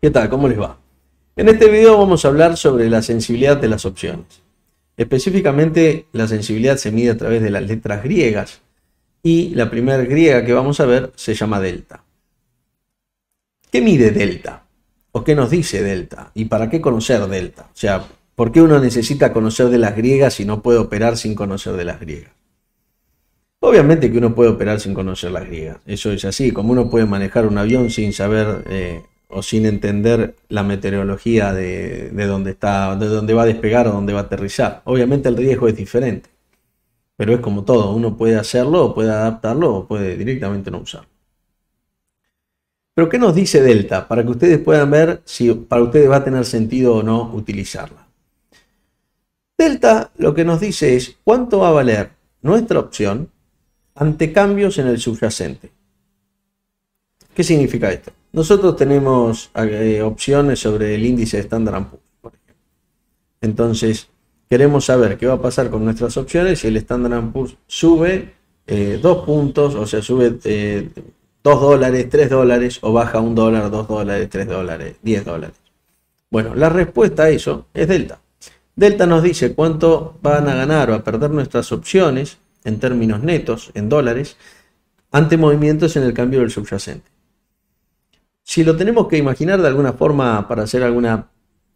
¿Qué tal? ¿Cómo les va? En este video vamos a hablar sobre la sensibilidad de las opciones. Específicamente, la sensibilidad se mide a través de las letras griegas y la primera griega que vamos a ver se llama delta. ¿Qué mide delta? ¿O qué nos dice delta? ¿Y para qué conocer delta? O sea, ¿por qué uno necesita conocer de las griegas si no puede operar sin conocer de las griegas? Obviamente que uno puede operar sin conocer las griegas, eso es así, como uno puede manejar un avión sin saber eh, o sin entender la meteorología de, de, dónde está, de dónde va a despegar o dónde va a aterrizar. Obviamente el riesgo es diferente, pero es como todo, uno puede hacerlo, puede adaptarlo o puede directamente no usarlo. Pero ¿qué nos dice Delta? Para que ustedes puedan ver si para ustedes va a tener sentido o no utilizarla. Delta lo que nos dice es cuánto va a valer nuestra opción ante cambios en el subyacente. ¿Qué significa esto? Nosotros tenemos eh, opciones sobre el índice Standard Poor's, por ejemplo. Entonces, queremos saber qué va a pasar con nuestras opciones si el Standard Poor's sube eh, dos puntos, o sea, sube eh, dos dólares, tres dólares, o baja un dólar, dos dólares, tres dólares, diez dólares. Bueno, la respuesta a eso es delta. Delta nos dice cuánto van a ganar o a perder nuestras opciones en términos netos, en dólares, ante movimientos en el cambio del subyacente. Si lo tenemos que imaginar de alguna forma para hacer alguna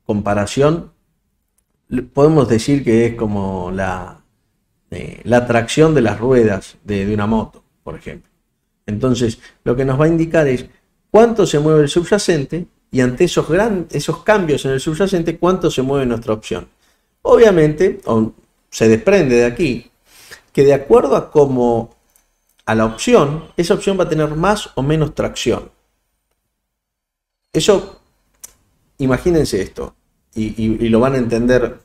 comparación, podemos decir que es como la, eh, tracción de las ruedas de, una moto, por ejemplo. Entonces, lo que nos va a indicar es cuánto se mueve el subyacente y ante esos, esos cambios en el subyacente, cuánto se mueve nuestra opción. Obviamente, se desprende de aquí, que de acuerdo a cómo a la opción, esa opción va a tener más o menos tracción. Eso, imagínense esto, y, lo van a entender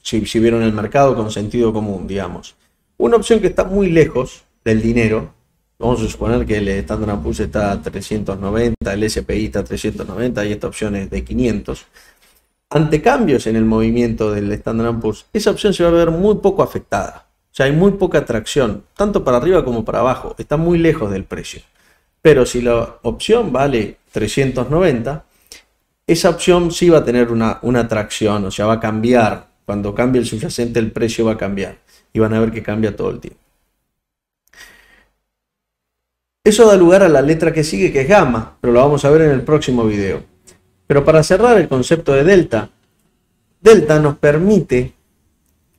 si, vieron el mercado con sentido común, digamos. Una opción que está muy lejos del dinero, vamos a suponer que el Standard Poor's está a 390, el SPI está a 390 y esta opción es de 500. Ante cambios en el movimiento del Standard Poor's, esa opción se va a ver muy poco afectada. O sea, hay muy poca atracción, tanto para arriba como para abajo. Está muy lejos del precio. Pero si la opción vale 390, esa opción sí va a tener una, una tracción, o sea, va a cambiar. Cuando cambie el subyacente, el precio va a cambiar. Y van a ver que cambia todo el tiempo. Eso da lugar a la letra que sigue, que es gamma, pero lo vamos a ver en el próximo video. Pero para cerrar el concepto de delta, delta nos permite,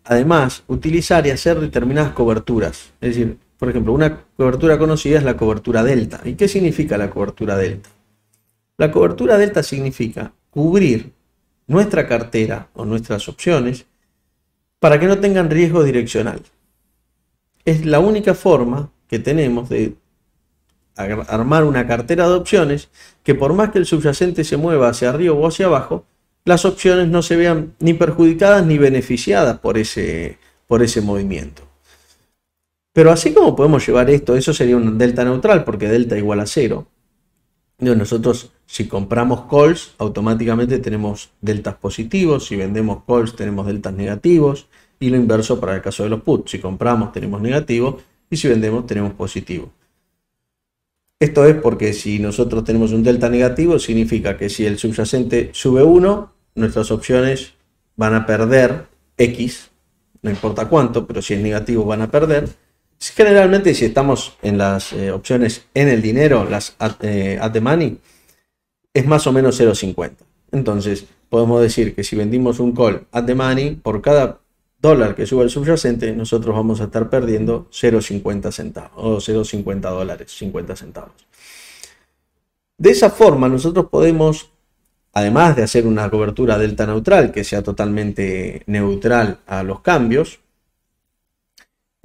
además, utilizar y hacer determinadas coberturas. Es decir, por ejemplo, una cobertura conocida es la cobertura delta. ¿Y qué significa la cobertura delta? La cobertura delta significa cubrir nuestra cartera o nuestras opciones para que no tengan riesgo direccional. Es la única forma que tenemos de armar una cartera de opciones que por más que el subyacente se mueva hacia arriba o hacia abajo, las opciones no se vean ni perjudicadas ni beneficiadas por ese, por ese movimiento. Pero así como podemos llevar esto, eso sería un delta neutral, porque delta igual a cero. nosotros si compramos calls, automáticamente tenemos deltas positivos, si vendemos calls tenemos deltas negativos, y lo inverso para el caso de los puts, si compramos tenemos negativo, y si vendemos tenemos positivo. Esto es porque si nosotros tenemos un delta negativo, significa que si el subyacente sube 1, nuestras opciones van a perder X, no importa cuánto, pero si es negativo van a perder, Generalmente si estamos en las eh, opciones en el dinero, las eh, at, the money, es más o menos 0.50. Entonces podemos decir que si vendimos un call at the money, por cada dólar que suba el subyacente, nosotros vamos a estar perdiendo 0.50 centavos o 0.50 dólares, 50 centavos. De esa forma nosotros podemos, además de hacer una cobertura delta neutral, que sea totalmente neutral a los cambios,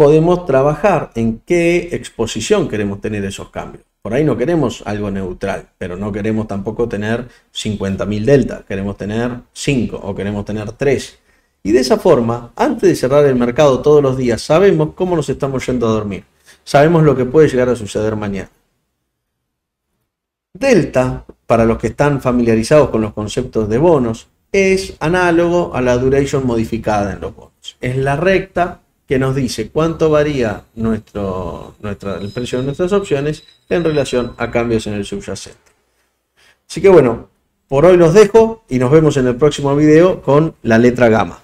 podemos trabajar en qué exposición queremos tener esos cambios. Por ahí no queremos algo neutral, pero no queremos tampoco tener 50.000 delta, queremos tener 5 o queremos tener 3. Y de esa forma, antes de cerrar el mercado todos los días, sabemos cómo nos estamos yendo a dormir. Sabemos lo que puede llegar a suceder mañana. Delta, para los que están familiarizados con los conceptos de bonos, es análogo a la duration modificada en los bonos. Es la recta que nos dice cuánto varía nuestro, nuestra, el precio de nuestras opciones en relación a cambios en el subyacente. Así que bueno, por hoy los dejo y nos vemos en el próximo video con la letra gamma.